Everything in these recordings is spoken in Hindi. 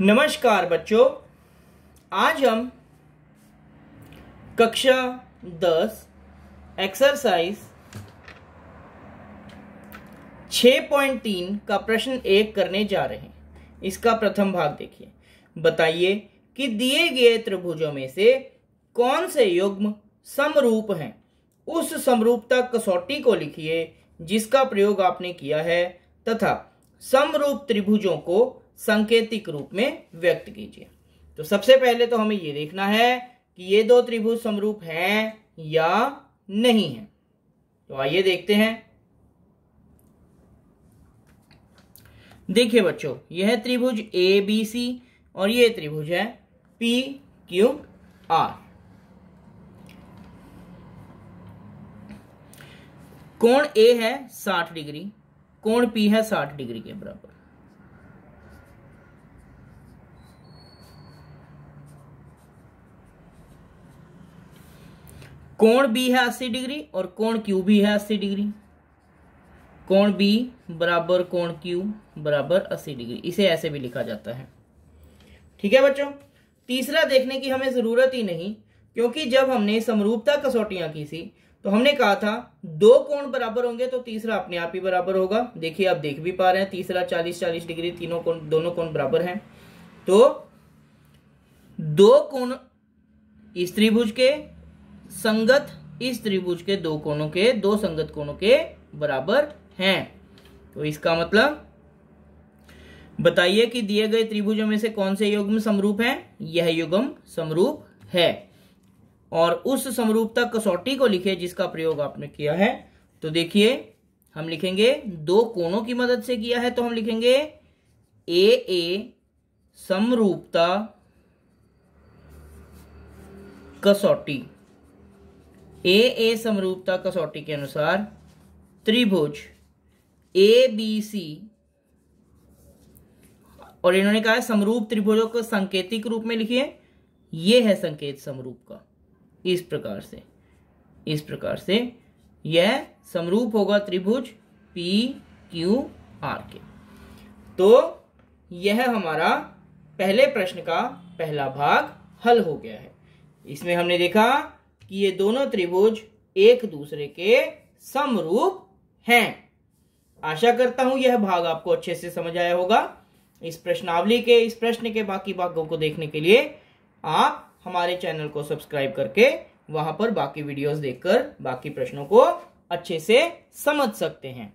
नमस्कार बच्चों आज हम कक्षा दस एक्सरसाइज छ पॉइंट तीन का प्रश्न एक करने जा रहे हैं इसका प्रथम भाग देखिए बताइए कि दिए गए त्रिभुजों में से कौन से युग्म समरूप हैं उस समरूपता कसौटी को लिखिए जिसका प्रयोग आपने किया है तथा समरूप त्रिभुजों को संकेतिक रूप में व्यक्त कीजिए तो सबसे पहले तो हमें यह देखना है कि ये दो त्रिभुज समरूप हैं या नहीं है तो आइए देखते हैं देखिए बच्चों यह त्रिभुज ए बी सी और यह त्रिभुज है पी क्यू आर कोण ए है साठ डिग्री कोण पी है साठ डिग्री के बराबर कोण बी है अस्सी डिग्री और कोण क्यू भी है अस्सी डिग्री कोण बी बराबर कोण क्यू बराबर अस्सी डिग्री इसे ऐसे भी लिखा जाता है ठीक है बच्चों तीसरा देखने की हमें जरूरत ही नहीं क्योंकि जब हमने समरूपता कसौटियां की थी तो हमने कहा था दो कोण बराबर होंगे तो तीसरा अपने आप ही बराबर होगा देखिए आप देख भी पा रहे हैं तीसरा चालीस चालीस डिग्री तीनों कोण दोनों कोण बराबर हैं तो दो कोण इस त्रिभुज के संगत इस त्रिभुज के दो कोणों के दो संगत कोणों के बराबर हैं तो इसका मतलब बताइए कि दिए गए त्रिभुजों में से कौन से युग्म समरूप हैं यह युग्म समरूप है और उस समरूपता कसौटी को लिखे जिसका प्रयोग आपने किया है तो देखिए हम लिखेंगे दो कोणों की मदद से किया है तो हम लिखेंगे ए ए समरूपता कसौटी ए ए समरूपता कसौटी के अनुसार त्रिभुज ए बी सी और इन्होंने कहा समरूप त्रिभुजों को संकेतिक रूप में लिखिए ये है संकेत समरूप का इस प्रकार से इस प्रकार से यह समरूप होगा त्रिभुज पी क्यू आर के तो यह हमारा पहले प्रश्न का पहला भाग हल हो गया है इसमें हमने देखा कि ये दोनों त्रिभुज एक दूसरे के समरूप हैं आशा करता हूं यह भाग आपको अच्छे से समझ आया होगा इस प्रश्नावली के इस प्रश्न के बाकी भागों को देखने के लिए आप हमारे चैनल को सब्सक्राइब करके वहां पर बाकी वीडियोस देखकर बाकी प्रश्नों को अच्छे से समझ सकते हैं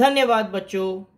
धन्यवाद बच्चों